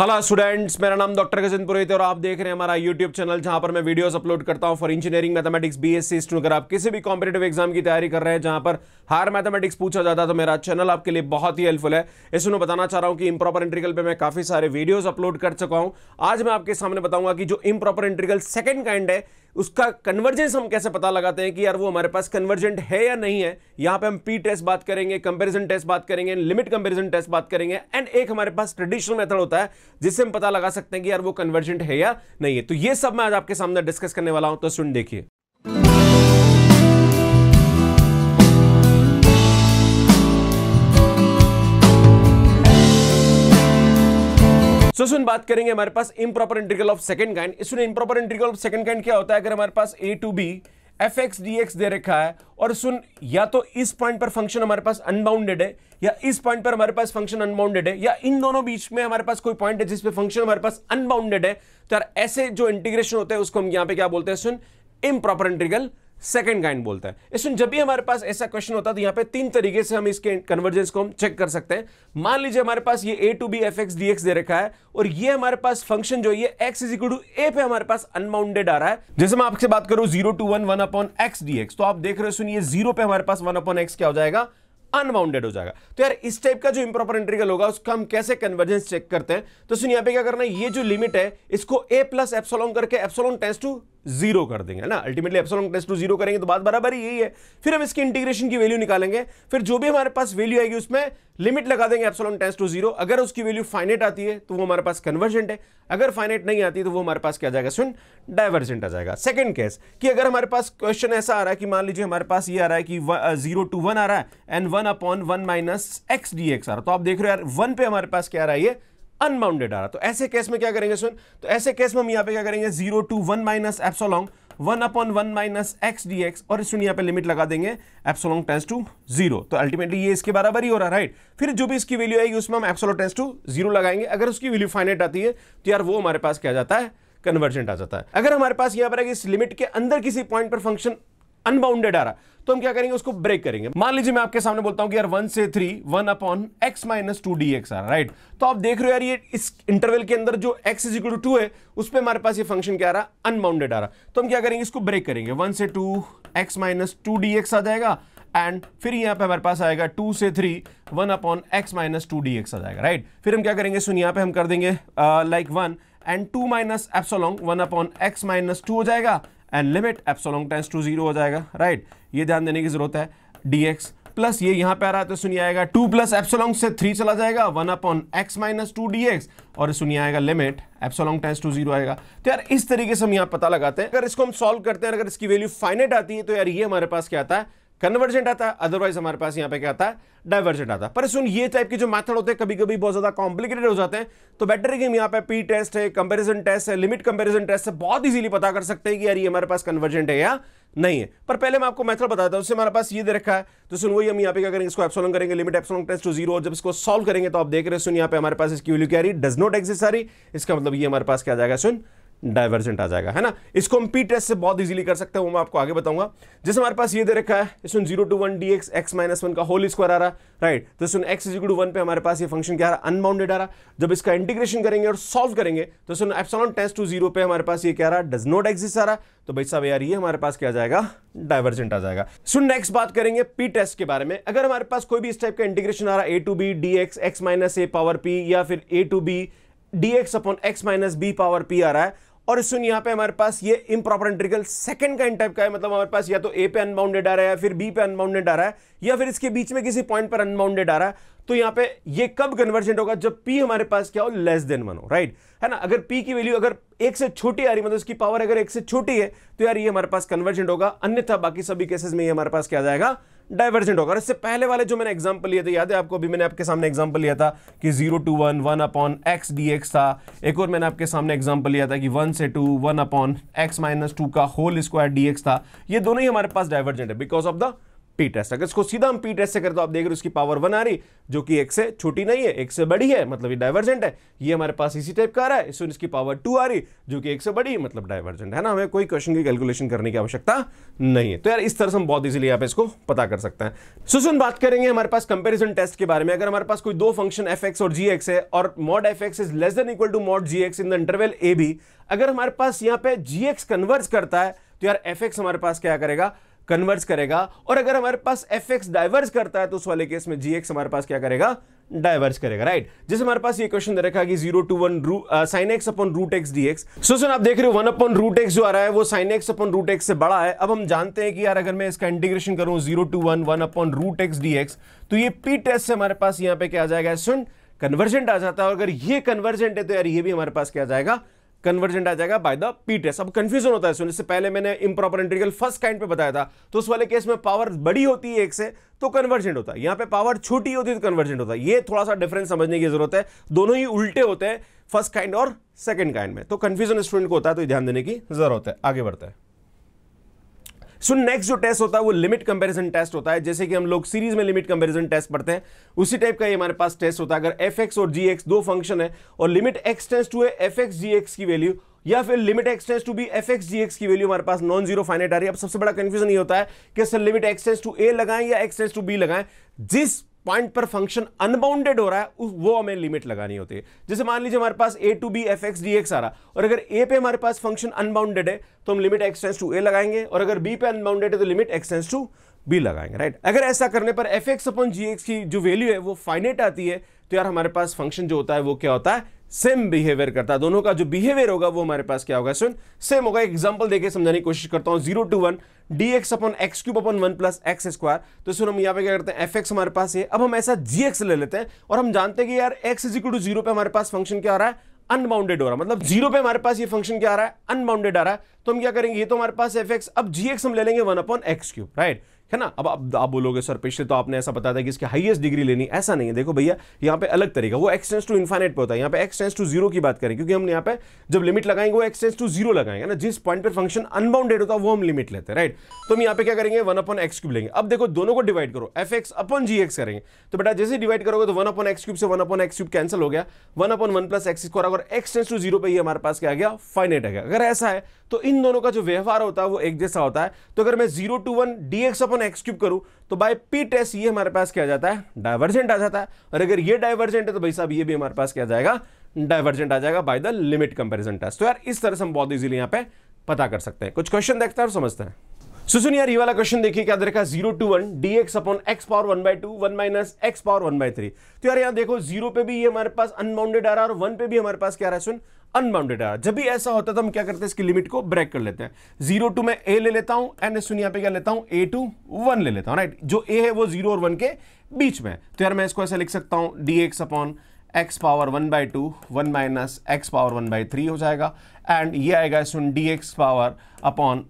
hello students मेरा नाम doctor Gajendra पुरोहित और आप देख रहे हैं हमारा यूट्यूब चैनल जहां पर मैं वीडियोस अपलोड करता हूं for engineering mathematics BSc student अगर आप किसी भी कॉम्पिटेटिव एग्जाम की तैयारी कर रहे हैं जहां पर हायर मैथमेटिक्स पूछा जाता है तो मेरा चैनल आपके लिए बहुत ही हेल्पफुल है इसमें मैं बताना चाह रहा हूँ कि इम्प्रॉपर इंट्रिकल पर मैं काफ़ी सारे वीडियोज़ अपलोड कर चुका हूँ आज मैं आपके सामने बताऊंगा कि जो इम्प्रॉपर इंट्रिकल सेकेंड काइंड है उसका कन्वर्जेंस हम कैसे पता लगाते हैं कि यार वो हमारे पास कन्वर्जेंट है या नहीं है यहां पे हम पी टेस्ट बात करेंगे कंपेरिजन टेस्ट बात करेंगे लिमिट कंपेरिजन टेस्ट बात करेंगे एंड एक हमारे पास ट्रेडिशनल मेथड होता है जिससे हम पता लगा सकते हैं कि यार वो कन्वर्जेंट है या नहीं है तो ये सब मैं आज आपके सामने डिस्कस करने वाला हूं तो सुन देखिए सो सुन बात करेंगे हमारे पास improper integral of second kind इसमें improper integral of second kind क्या होता है अगर हमारे पास ए to B F x D X दे रखा है और सुन या तो इस पॉइंट पर फंक्शन हमारे पास अनबाउंडेड है या इस पॉइंट पर हमारे पास फंक्शन अनबाउंडेड है या इन दोनों बीच में हमारे पास कोई पॉइंट है जिस पे फंक्शन हमारे पास अनबाउंडेड है तो यार ऐसे जो इंटीग्रेशन होते हैं उसको हम यहाँ पे क्या बोलते हैं सुन इम्रॉपर इंटीग्रल सेकंड काइंड बोलता है इसमें जब भी हमारे पास ऐसा क्वेश्चन होता है तो यहाँ पे तीन तरीके से हम इसके कन्वर्जेंस को हम चेक कर सकते हैं मान लीजिए हमारे पास ये A to B F x D X दे रखा है और ये हमारे पास फंक्शन जो ये X is equal to A पे हमारे पास अनबाउंडेड आ रहा है जैसे मैं आपसे बात करूँ zero to one one upon x D x तो आप देख रहे हो सुनिए जीरो पे हमारे पास वन अपॉन एक्स क्या हो जाएगा अनबाउंडेड हो जाएगा तो यार इस टाइप का जो इंप्रॉपर इंटीग्रल होगा उसका हम कैसे कन्वर्जेंस चेक करते हैं तो सुनिए यहाँ पे क्या करना है ये जो लिमिट है इसको ए प्लस एप्सोलॉन करके एप्सोलॉन टेंस टू जीरो कर देंगे ना ultimately epsilon tends to zero करेंगे तो बात बराबर ही यही है फिर हम इसकी इंटीग्रेशन की वैल्यू निकालेंगे फिर जो भी हमारे पास वैल्यू आएगी उसमें लिमिट लगा देंगे एप्सिलॉन टेस्ट टू जीरो अगर उसकी वैल्यू फाइनेट आती है तो वो हमारे पास कन्वर्जेंट है अगर फाइनेट नहीं आती तो वो हमारे पास क्या जाएगा सुन डाइवर्जेंट आ जाएगा सेकंड केस कि अगर हमारे पास क्वेश्चन ऐसा आ रहा है कि मान लीजिए हमारे पास ये आ रहा है कि जीरो टू वन आ रहा है and one upon one minus x D x आ रहा है तो आप देख रहे हो यार वन पे हमारे पास क्या आ रहा है अनबाउंडेड आ रहा तो ऐसे केस में क्या करेंगे सुन तो ऐसे केस में हम यहाँ पे क्या करेंगे zero to one minus epsilon one upon one minus x D x और स्टूडेंट यहाँ पे लिमिट लगा देंगे एप्सोलॉन्ग टेंस टू जीरो तो अल्टीमेटली ये इसके बराबर ही हो रहा है राइट फिर जो भी इसकी वैल्यू आएगी उसमें हम एप्सोलो टेंस टू जीरो लगाएंगे अगर उसकी वैल्यू फाइनेट आती है तो यार वो हमारे पास क्या जाता है कन्वर्जेंट आ जाता है अगर हमारे पास यहाँ पर इस लिमिट के अंदर किसी पॉइंट पर फंक्शन अनबाउंडेड आ रहा है तो हम क्या करेंगे उसको ब्रेक करेंगे मान लीजिए मैं आपके सामने बोलता हूं कि यार वन से three one upon x minus two d x आ रहा राइट तो आप देख रहे हो यार ये इस इंटरवल के अंदर जो एक्स इज इक्वल टू है उस पर हमारे पास ये फंक्शन क्या आ रहा है अनबाउंडेड आ रहा तो हम क्या करेंगे इसको ब्रेक करेंगे वन से two x minus two d x आ जाएगा एंड फिर यहाँ पे हमारे पास आएगा टू से three one upon x minus two d x आ जाएगा राइट फिर हम क्या करेंगे सुन यहाँ पे हम कर देंगे like one and two minus epsilon one upon x minus two हो जाएगा and limit epsilon tends to zero हो जाएगा राइट ये ध्यान देने की जरूरत है डी एक्स प्लस ये यहां पे आ रहा है तो सुनिए आएगा टू प्लस एप्सोलॉन्ग से थ्री चला जाएगा one upon x minus two d x और सुनिए आएगा limit epsilon tends to zero आएगा तो यार इस तरीके से हम यहां पता लगाते हैं अगर इसको हम सोल्व करते हैं अगर इसकी वैल्यू फाइनेट आती है तो यार ये हमारे पास क्या आता है कन्वर्जेंट आता है अदरवाइज हमारे पास यहाँ पे क्या आता है डाइवर्जेंट आता है पर सुन ये टाइप के जो मैथड होते हैं कभी कभी बहुत ज्यादा कॉम्प्लिकेटेड हो जाते हैं तो बेटर है कि हम यहाँ पे पी टेस्ट है कंपेरिजन टेस्ट है लिमिट कंपेरिजन टेस्ट है बहुत इजीली पता कर सकते हैं कि यार ये हमारे पास कन्वर्जेंट है या नहीं है पर पहले मैं आपको मेथड बताता हूँ उससे हमारे पास ये दे रखा है तो सुन वही हम यहाँ पे क्या करेंगे इसको एप्सोलन करेंगे limit epsilon tends to zero जब इसको सॉल्व करेंगे तो आप देख रहे सुन यहाँ पे हमारे पास इसकी वैल्यू क्या रही डज नॉट एग्जिस्ट आ रही इसका मतलब ये हमारे पास क्या जाएगा सुन डायवर्जेंट आ जाएगा है ना इसको हम पी टेस्ट से बहुत इजीली कर सकते हैं वो मैं आपको आगे बताऊंगा जैसे हमारे पास ये दे रखा है इसमें zero to one d x x minus one का होल स्क्वायर आ रहा है राइट तो इसमें एक्स इज टू वन पे हमारे पास ये फंक्शन क्या आ रहा अनबाउंडेड आ रहा जब इसका इंटीग्रेशन करेंगे और सॉल्व करेंगे तो इसमें एप्सॉन टेस्ट टू जीरो पे हमारे पास ये क्या रहा डज नॉट एग्जिस्ट आ रहा तो भाई साहब यार ये हमारे पास क्या जाएगा डायवर्जेंट आ जाएगा सुन नेक्स्ट बात करेंगे पी टेस्ट के बारे में अगर हमारे पास कोई भी इस टाइप का इंटीग्रेशन आ रहा है a to b d x x minus a power p या फिर a to b d x upon x minus b power p आ रहा है और सुन यहां पे हमारे पास ये इम्प्रॉपर इंटीग्रल सेकंड का टाइप का है मतलब हमारे पास या तो ए पे अनबाउंडेड आ रहा है या फिर बी पे अनबाउंडेड आ रहा है या फिर इसके बीच में किसी पॉइंट पर अनबाउंडेड आ रहा है तो यहां पे ये कब कन्वर्जेंट होगा जब पी हमारे पास क्या हो लेस देन वन हो राइट है ना अगर पी की वैल्यू अगर एक से छोटी आ रही मतलब उसकी पावर अगर एक से छोटी है तो यार ये हमारे पास कन्वर्जेंट होगा अन्यथा बाकी सभी केसेस में ये हमारे पास क्या जाएगा डाइवर्जेंट होगा इससे पहले वाले जो मैंने एग्जाम्पल लिए थे याद है आपको अभी मैंने आपके सामने एग्जाम्पल लिया था कि zero to one one upon x D x था एक और मैंने आपके सामने एग्जाम्पल लिया था कि वन से two one upon x minus two का होल स्क्वायर डी एक्स था ये दोनों ही हमारे पास डाइवर्जेंट है because of the p test अगर इसको सीधा हम पी टेस्ट से करें तो आप देख रहे हो उसकी पावर वन आ रही जो कि एक से छोटी नहीं है एक से बड़ी है मतलब ये डाइवर्जेंट है ये हमारे पास इसी टाइप का आ रहा है इसमें इसकी पावर टू आ रही जो कि एक से बड़ी है मतलब डाइवर्जेंट है ना हमें कोई क्वेश्चन की कैलकुलेशन करने की आवश्यकता नहीं है तो यार इस तरह से हम बहुत इजीली यहाँ पे इसको पता कर सकते हैं सुसुन बात करेंगे हमारे पास कंपेरिजन टेस्ट के बारे में अगर हमारे पास कोई दो फंक्शन एफ और जी है और mod f is less than equal to mod g in the interval a b अगर हमारे पास यहाँ पे जी कन्वर्स करता है तो यार एफ हमारे पास क्या करेगा कन्वर्ज करेगा और अगर हमारे पास एफ एक्स डाइवर्ज करता है तो उस वाले केस में जी एक्स हमारे पास क्या करेगा डाइवर्स करेगा राइट जैसे हमारे पास ये क्वेश्चन दे रखा कि zero to one sine x upon root x D x so sir आप देख रहे हो वन अपन रूट एक्स जो आ रहा है वो sine x upon root x से बड़ा है अब हम जानते हैं कि यार अगर मैं इसका इंटीग्रेशन करूं zero to one one upon root x D x तो ये पी टेस्ट से हमारे पास यहाँ पे क्या आ जाएगा सुन कन्वर्जेंट आ जाता है और अगर ये कन्वर्जेंट है तो यार ये भी हमारे पास क्या जाएगा कन्वर्जेंट आ जाएगा बाय द पी टेस्ट अब कंफ्यूजन होता है सुनने से पहले मैंने इम्प्रॉपर इंटीग्रल फर्स्ट काइंड पे बताया था तो उस वाले केस में पावर बड़ी होती है एक से तो कन्वर्जेंट होता है यहां पे पावर छोटी होती है तो कन्वर्जेंट होता है ये थोड़ा सा डिफरेंस समझने की जरूरत है दोनों ही उल्टे होते हैं फर्स्ट काइंड और सेकेंड काइंड में तो कन्फ्यूजन स्टूडेंट को होता है तो ध्यान देने की जरूरत है आगे बढ़ता है सो नेक्स्ट जो टेस्ट होता है वो लिमिट कंपैरिजन टेस्ट होता है जैसे कि हम लोग सीरीज में लिमिट कंपैरिजन टेस्ट पढ़ते हैं उसी टाइप का ये हमारे पास टेस्ट होता है अगर एफ और जी दो फंक्शन है और लिमिट एक्स टेंस टू है एफ एक्स की वैल्यू या फिर limit x tends to B F x g x की वैल्यू हमारे पास नॉन जीरो फाइनेट आ रही है अब सबसे बड़ा कंफ्यूजन ये होता है कि sir limit x tends to a लगाएं या एक्सटेंस टू बी लगाएं जिस पॉइंट पर फंक्शन अनबाउंडेड हो रहा है वो हमें लिमिट लगानी होती है जैसे मान लीजिए हमारे पास ए to B F x D x आ रहा और अगर ए पे हमारे पास फंक्शन अनबाउंडेड है तो हम लिमिट एक्सटेंस टू ए लगाएंगे और अगर बी पे अनबाउंडेड है तो लिमिट एक्सटेंस टू बी लगाएंगे राइट अगर ऐसा करने पर f x upon g x की जो वैल्यू है वो फाइनेट आती है तो यार हमारे पास फंक्शन जो होता है वो क्या होता है सेम बिहेवियर करता है दोनों का जो बिहेवियर होगा वो हमारे पास क्या होगा सुन सेम होगा एग्जाम्पल देकर समझाने की कोशिश करता हूँ zero to one d x upon x cube upon one plus x square तो सुन हम यहाँ पे क्या करते हैं एफ एक्स हमारे पास है अब हम ऐसा जी एक्स ले लेते हैं और हम जानते हैं कि यार x is equal to zero पे हमारे पास फंक्शन क्या आ रहा है अनबाउंडेड हो रहा है मतलब जीरो पे हमारे पास ये फंक्शन क्या आ रहा है अनबाउंडेड आ रहा है तो हम क्या करेंगे ये तो हमारे पास एफ एक्स अब जी एक्स हम ले लेंगे one upon x cube right है ना अब आप, आप बोलोगे सर पिछले तो आपने ऐसा बताया था कि इसकी हाईएस्ट डिग्री लेनी ऐसा नहीं है देखो भैया यहाँ पे अलग तरीका वो एक्सटेंस टू इन्फाइनेट पे होता है यहाँ पे एक्सटेंस टू जीरो की बात करें क्योंकि हम यहाँ पे जब लिमिट लगाएंगे वो एक्सटेंस टू जीरो लगाएंगे ना जिस पॉइंट पर फंक्शन अनबाउंडेड होता है वो हम लिमिट लेते हैं राइट तो हम यहाँ पे क्या करेंगे वन अपन एक्स क्यूब लेंगे अब देखो दोनों को डिवाइड करो f x upon g x करेंगे तो बेटा जैसे डिवाइड करोगे तो वन अपन एक्स क्यूब से one upon x cube cancel हो गया one upon one plus x square अगर एक्सटेंस टू जीरो पर ही हमारे पास क्या आ गया फाइनेट आ गया अगर ऐसा है तो इन दोनों का जो व्यवहार होता है वो एक जैसा होता है तो अगर मैं zero to one d x upon upon x cube करूँ तो बाय पी टेस्ट ये हमारे पास क्या जाता है डायवर्जेंट आ जाता है और अगर ये डायवर्जेंट है तो भाई साहब ये भी हमारे पास क्या जाएगा डायवर्जेंट आ जाएगा by the limit comparison test तो यार इस तरह से हम बहुत इजीली यहाँ पे पता कर सकते हैं कुछ क्वेश्चन देखते हैं और समझते हैं सो सुनिए यार ये वाला क्वेश्चन देखिए क्या देखा zero to one d x upon x power one by two one minus x power one by three तो यार यहाँ देखो जीरो पे भी ये हमारे पास अनबाउंडेड आ रहा है और वन पे भी हमारे पास क्या रहा है सुन अनबाउंडेड है जब भी ऐसा होता है तो हम क्या करते हैं इसकी लिमिट को ब्रेक कर लेते हैं जीरो टू में ए ले लेता हूं एन एस पे क्या लेता हूं ए टू वन ले लेता हूं राइट जो ए है वो जीरो और वन के बीच में तो यार मैं इसको ऐसा लिख सकता हूं d x upon x power one by two one minus x power one by three हो जाएगा एंड ये आएगा सुन d x power upon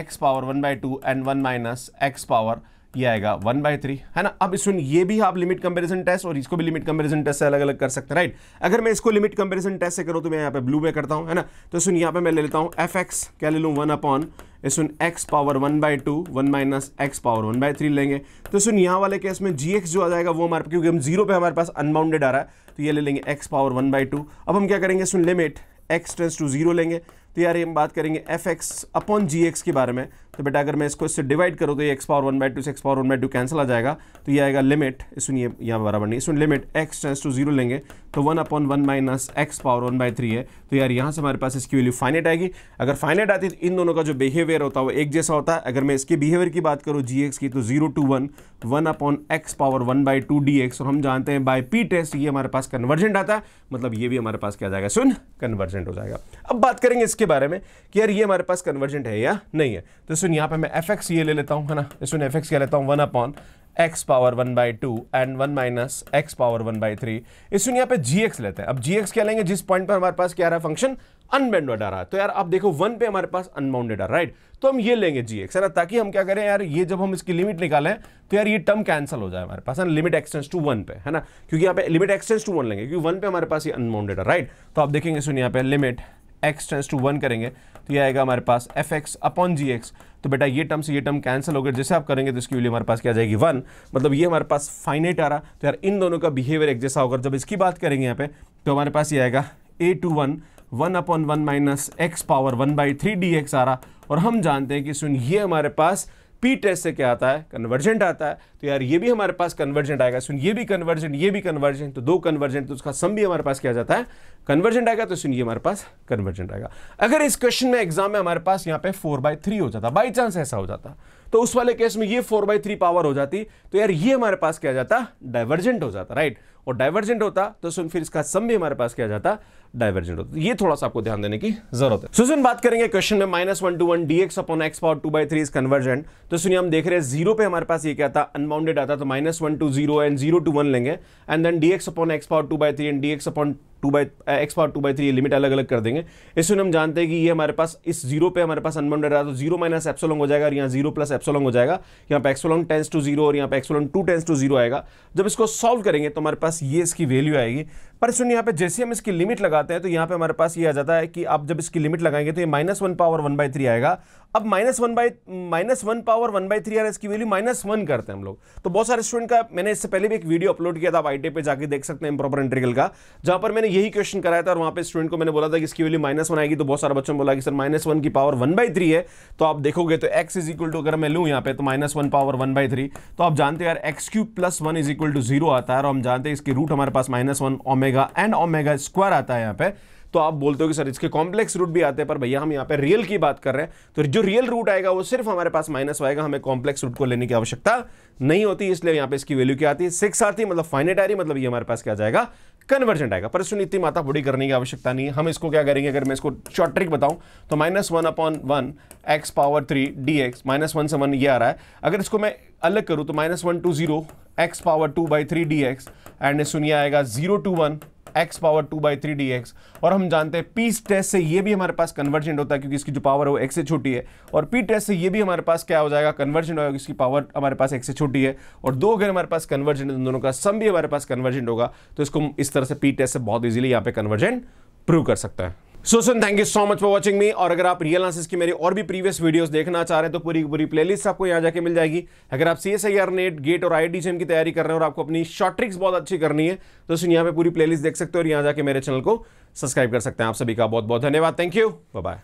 x power one by two and one minus x power ये आएगा वन बाय थ्री है ना अब सुन ये भी आप लिमिट कंपेरिजन टेस्ट और इसको भी लिमिट कंपेरिजन टेस्ट से अलग अलग कर सकते हैं राइट अगर मैं इसको लिमिट कंपेरिजन टेस्ट से करूँ तो मैं यहाँ पे ब्लू में करता हूँ है ना तो सुन यहाँ पे मैं ले लेता हूँ एफ एक्स क्या ले लूँ वन अपॉन सुन x power one by two one minus x power one by three लेंगे तो सुन यहाँ वाले केस में जी एक्स जो आ जाएगा वो हमारे क्योंकि हम जीरो पे हमारे पास अनबाउंडेड आ रहा है तो ये ले लेंगे x power one by two अब हम क्या करेंगे सुन limit x tends to zero लेंगे तो यार हम बात करेंगे f x upon g x के बारे में तो बेटा अगर मैं इसको इससे डिवाइड करूँ तो ये x power one by two से x power one by two cancel आ जाएगा तो ये आएगा लिमिट सुनिए यहाँ बराबर नहीं इसमें limit x tends to zero लेंगे तो one upon one minus x power one by three है तो यार यहाँ से हमारे पास इसकी वैल्यू फाइनेट आएगी अगर फाइनेट आती तो इन दोनों का जो बिहेवियर होता है वो एक जैसा होता है अगर मैं इसके बिहेवियर की बात करूँ जी एक्स की तो zero to one one upon x power one by two d x और हम जानते हैं बाई पी टेस्ट ये हमारे पास कन्वर्जेंट आता है मतलब ये भी हमारे पास क्या जाएगा सुन कन्वर्जेंट हो जाएगा अब बात करेंगे इसके इसके बारे में कि यार ये हमारे पास कन्वर्जेंट है या नहीं है तो सुन यहाँ पे मैं एफ एक्स ये ले लेता हूँ है ना तो सुन एफ एक्स क्या लेता हूँ one upon x power one by two and one minus x power one by three इस सुन यहाँ पे जी एक्स लेते हैं अब जी एक्स क्या लेंगे जिस पॉइंट पर हमारे पास क्या रहा है फंक्शन अनबाउंडेड आ रहा है तो यार आप देखो वन पे हमारे पास अनबाउंडेड आ राइट तो हम ये लेंगे जी एक्स है ना ताकि हम क्या करें यार ये जब हम इसकी लिमिट निकालें तो यार ये टर्म कैंसिल हो जाए हमारे पास है ना लिमिट एक्सटेंस टू वन पे है ना क्योंकि यहाँ पे लिमिट एक्सटेंस टू वन लेंगे क्योंकि वन पे हमारे पास ये अनबाउंडेड है राइट तो आप देखेंगे सुन यहाँ पे limit x tends to one करेंगे तो ये आएगा हमारे पास f x upon g x तो बेटा ये टर्म से ये टर्म कैंसिल हो गया जैसे आप करेंगे तो इसकी वैल्यू हमारे पास क्या जाएगी वन मतलब ये हमारे पास फाइनेट आ रहा तो यार इन दोनों का बिहेवियर एक जैसा होगा जब इसकी बात करेंगे यहाँ पे तो हमारे पास ये आएगा a to one one upon one minus x power one by three d x आ रहा और हम जानते हैं कि सुन ये हमारे पास पी टेस्ट से क्या आता है कन्वर्जेंट आता है तो यार ये भी हमारे पास कन्वर्जेंट आएगा सुन ये भी कन्वर्जेंट ये भी कन्वर्जेंट तो दो कन्वर्जेंट तो उसका सम भी हमारे पास क्या जाता है कन्वर्जेंट आएगा तो सुनिए हमारे पास कन्वर्जेंट आएगा अगर इस क्वेश्चन में एग्जाम में हमारे पास यहाँ पे फोर बाय थ्री हो जाता बाई चांस ऐसा हो जाता तो उस वाले केस में ये फोर बाय थ्री पावर हो जाती तो यार ये हमारे पास क्या जाता डाइवर्जेंट हो जाता राइट और डाइवर्जेंट होता तो सुन फिर इसका सम भी हमारे पास क्या जाता डाइवर्जेंट होता तो ये थोड़ा सा आपको ध्यान देने की जरूरत है सो सुन बात करेंगे क्वेश्चन में minus one to one d x upon x power two by three is convergent तो सुनिए हम देख रहे हैं जीरो पे हमारे पास ये क्या था अनबाउंडेड आता तो minus one to zero and zero to one लेंगे and then d x upon x power two by three and d x upon two by x power two by three limit अलग अलग कर देंगे इसमें हम जानते हैं कि ये हमारे पास इस जीरो पे हमारे पास अनबाउंडेड आता तो जीरो माइनस एप्सोलॉन्ग हो जाएगा और यहाँ जीरो प्लस एप्सोलॉन्ग हो जाएगा यहाँ पर एक्सोलॉन्ग टेंस टू जीरो और यहाँ पर epsilon two tends to zero आएगा जब इसको सॉल्व करेंगे तो हमारे पास पास ये इसकी वैल्यू आएगी पर सुनिए यहाँ पे जैसे हम इसकी लिमिट लगाते हैं तो यहाँ पे हमारे पास ये आ जाता है कि आप जब इसकी लिमिट लगाएंगे तो ये minus one power one by three आएगा अब minus one by minus one power one by three इसकी वैल्यू माइनस वन करते हैं हम लोग तो बहुत सारे स्टूडेंट का मैंने इससे पहले भी एक वीडियो अपलोड किया था आप आई पे जाके देख सकते हैं प्रॉपर इंट्रिकल का जहाँ पर मैंने यही क्वेश्चन कराया था और वहाँ पे स्टूडेंट को मैंने बोला था कि इसकी वैल्यू माइनस वन आएगी तो बहुत सारे बच्चों ने बोला कि सर माइनस वन की पावर वन बाई थ्री है तो आप देखोगे तो एक्स इज इक्वल टू अगर मैं लूँ यहाँ पे तो minus one power one by three तो आप जानते हैं यार x cube plus one is to zero आता है और हम जानते हैं इसकी रूट हमारे पास minus one omega omega and omega square आता है यहाँ पे तो आप बोलते हो कि सर इसके कॉम्प्लेक्स रूट भी आते हैं पर भैया हम यहाँ पे रियल की बात कर रहे हैं तो जो रियल रूट आएगा वो सिर्फ हमारे पास माइनस आएगा हमें कॉम्प्लेक्स रूट को लेने की आवश्यकता नहीं होती इसलिए यहाँ पे इसकी वैल्यू क्या आती है सिक्स आती मतलब फाइनेट आ रही मतलब ये हमारे पास क्या जाएगा कन्वर्जेंट आएगा पर इसमें इतनी माता बड़ी करने की आवश्यकता नहीं है हम इसको क्या करेंगे अगर मैं इसको शॉर्ट ट्रिक बताऊं तो minus one upon one x power three d x minus one से वन ये आ रहा है अगर इसको मैं अलग करूं तो minus one to zero x power two by three d x and सुनिए आएगा zero to one x power two by three d x और हम जानते हैं पी टेस्ट से ये भी हमारे पास कन्वर्जेंट होता है क्योंकि इसकी जो पावर है वो एक्स से छोटी है और पी टेस्ट से ये भी हमारे पास क्या हो जाएगा कन्वर्जेंट होगा इसकी पावर हमारे पास एक्स से छोटी है और दो अगर हमारे पास कन्वर्जेंट है तो दोनों का सम भी हमारे पास कन्वर्जेंट होगा तो इसको इस तरह से पी टेस्ट से बहुत ईजिली यहाँ पे कन्वर्जेंट प्रूव कर सकता है सुसन thank you so much for watching me और अगर आप रियल आंसर्स की मेरी और भी प्रीवियस वीडियोस देखना चाह रहे हैं तो पूरी पूरी प्लेलिस्ट आपको यहाँ जाके मिल जाएगी अगर आप C S I R NET GATE और आई की तैयारी कर रहे हैं और आपको अपनी शॉर्ट ट्रिक्स बहुत अच्छी करनी है तो सुन यहाँ पे पूरी प्लेलिस्ट देख सकते हो और यहाँ जाके मेरे चैनल को सब्सक्राइब कर सकते हैं आप सभी का बहुत बहुत धन्यवाद थैंक यू बाय